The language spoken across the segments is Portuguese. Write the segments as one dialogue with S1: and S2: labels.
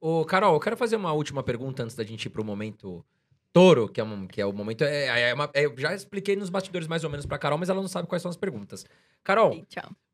S1: Ô, Carol, eu quero fazer uma última pergunta antes da gente ir pro momento touro, que é, um, que é o momento. É, é, é uma, é, eu já expliquei nos bastidores mais ou menos pra Carol, mas ela não sabe quais são as perguntas. Carol, Ei,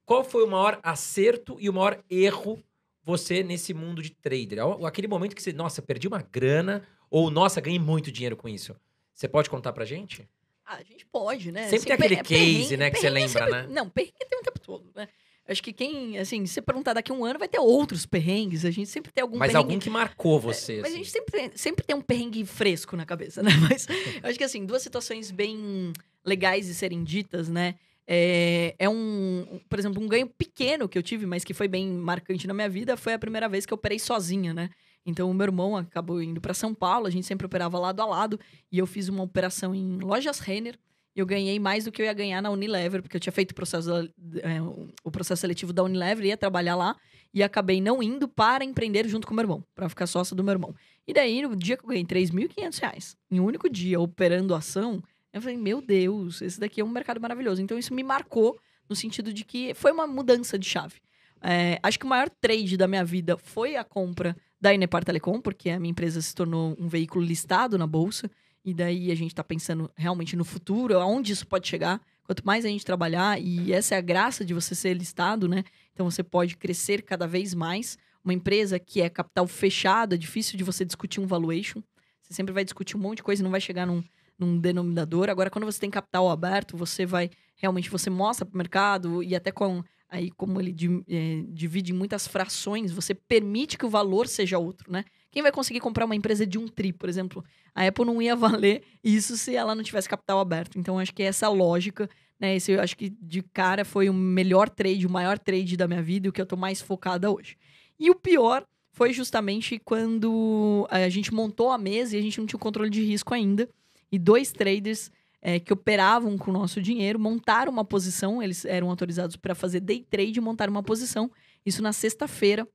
S1: qual foi o maior acerto e o maior erro você nesse mundo de trader? Aquele momento que você, nossa, perdi uma grana, ou nossa, ganhei muito dinheiro com isso. Você pode contar pra gente?
S2: Ah, a gente pode, né? Sempre, sempre tem aquele é, case, né, que você é lembra, sempre... né? Não, perrengue tem o tempo todo, né? Acho que quem, assim, se perguntar daqui a um ano, vai ter outros perrengues. A gente sempre tem algum mas perrengue. algum que marcou é, você. É, mas assim. a gente sempre tem, sempre tem um perrengue fresco na cabeça, né? Mas acho que, assim, duas situações bem legais de serem ditas, né? É, é um, por exemplo, um ganho pequeno que eu tive, mas que foi bem marcante na minha vida, foi a primeira vez que eu operei sozinha, né? Então, o meu irmão acabou indo para São Paulo, a gente sempre operava lado a lado, e eu fiz uma operação em Lojas Renner, eu ganhei mais do que eu ia ganhar na Unilever, porque eu tinha feito o processo, é, o processo seletivo da Unilever, ia trabalhar lá, e acabei não indo para empreender junto com meu irmão, para ficar sócia do meu irmão. E daí, no dia que eu ganhei 3.500 reais, em um único dia, operando ação, eu falei, meu Deus, esse daqui é um mercado maravilhoso. Então, isso me marcou no sentido de que foi uma mudança de chave. É, acho que o maior trade da minha vida foi a compra da Inepar Telecom, porque a minha empresa se tornou um veículo listado na bolsa. E daí a gente está pensando realmente no futuro, aonde isso pode chegar. Quanto mais a gente trabalhar, e essa é a graça de você ser listado, né? Então você pode crescer cada vez mais. Uma empresa que é capital fechado, é difícil de você discutir um valuation. Você sempre vai discutir um monte de coisa e não vai chegar num, num denominador. Agora, quando você tem capital aberto, você vai realmente você mostra para o mercado e até com aí como ele é, divide em muitas frações, você permite que o valor seja outro, né? Quem vai conseguir comprar uma empresa de um tri, por exemplo? A Apple não ia valer isso se ela não tivesse capital aberto. Então, acho que é essa lógica, né? Esse, eu acho que de cara foi o melhor trade, o maior trade da minha vida e o que eu estou mais focada hoje. E o pior foi justamente quando eh, a gente montou a mesa e a gente não tinha o controle de risco ainda. E dois traders é, que operavam com o nosso dinheiro, montaram uma posição, eles eram autorizados para fazer day trade, montaram uma posição, isso na sexta-feira.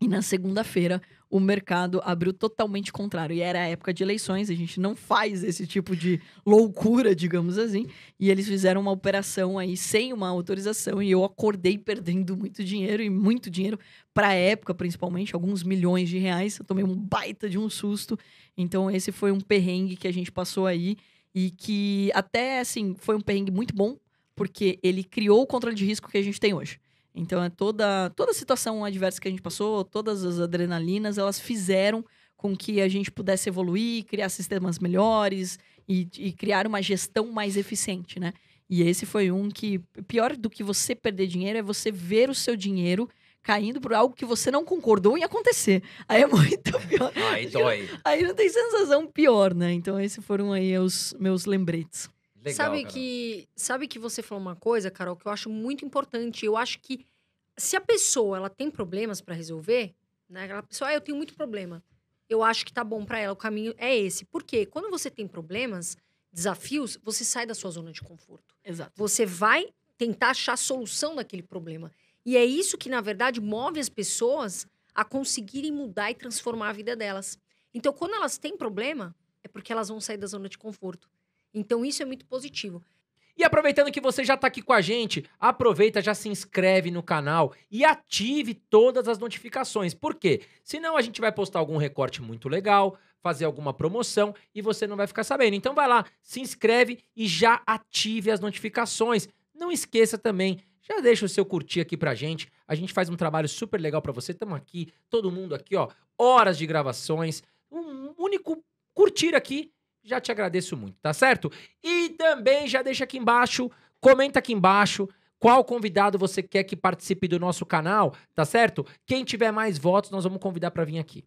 S2: E na segunda-feira, o mercado abriu totalmente contrário. E era a época de eleições, a gente não faz esse tipo de loucura, digamos assim. E eles fizeram uma operação aí sem uma autorização e eu acordei perdendo muito dinheiro e muito dinheiro para a época, principalmente, alguns milhões de reais. Eu tomei um baita de um susto. Então, esse foi um perrengue que a gente passou aí. E que até, assim, foi um perrengue muito bom, porque ele criou o controle de risco que a gente tem hoje. Então, é toda, toda situação adversa que a gente passou, todas as adrenalinas, elas fizeram com que a gente pudesse evoluir, criar sistemas melhores e, e criar uma gestão mais eficiente, né? E esse foi um que, pior do que você perder dinheiro, é você ver o seu dinheiro caindo por algo que você não concordou em acontecer. Aí é muito
S1: pior. Aí dói.
S2: Aí não tem sensação pior, né? Então esses foram aí os meus lembretes. Legal, sabe Carol.
S3: que sabe que você falou uma coisa, Carol, que eu acho muito importante. Eu acho que se a pessoa ela tem problemas para resolver, né? Aquela pessoa, ah, eu tenho muito problema. Eu acho que tá bom para ela, o caminho é esse. Porque quando você tem problemas, desafios, você sai da sua zona de conforto. Exato. Você vai tentar achar a solução daquele problema. E é isso que, na verdade, move as pessoas a conseguirem mudar e transformar a vida delas. Então, quando elas têm problema, é porque elas vão sair da zona de conforto. Então, isso é muito positivo.
S1: E aproveitando que você já está aqui com a gente, aproveita, já se inscreve no canal e ative todas as notificações. Por quê? Senão a gente vai postar algum recorte muito legal, fazer alguma promoção e você não vai ficar sabendo. Então vai lá, se inscreve e já ative as notificações. Não esqueça também já deixa o seu curtir aqui pra gente. A gente faz um trabalho super legal para você. Estamos aqui, todo mundo aqui, ó, horas de gravações. Um único curtir aqui, já te agradeço muito, tá certo? E também já deixa aqui embaixo, comenta aqui embaixo qual convidado você quer que participe do nosso canal, tá certo? Quem tiver mais votos, nós vamos convidar para vir aqui.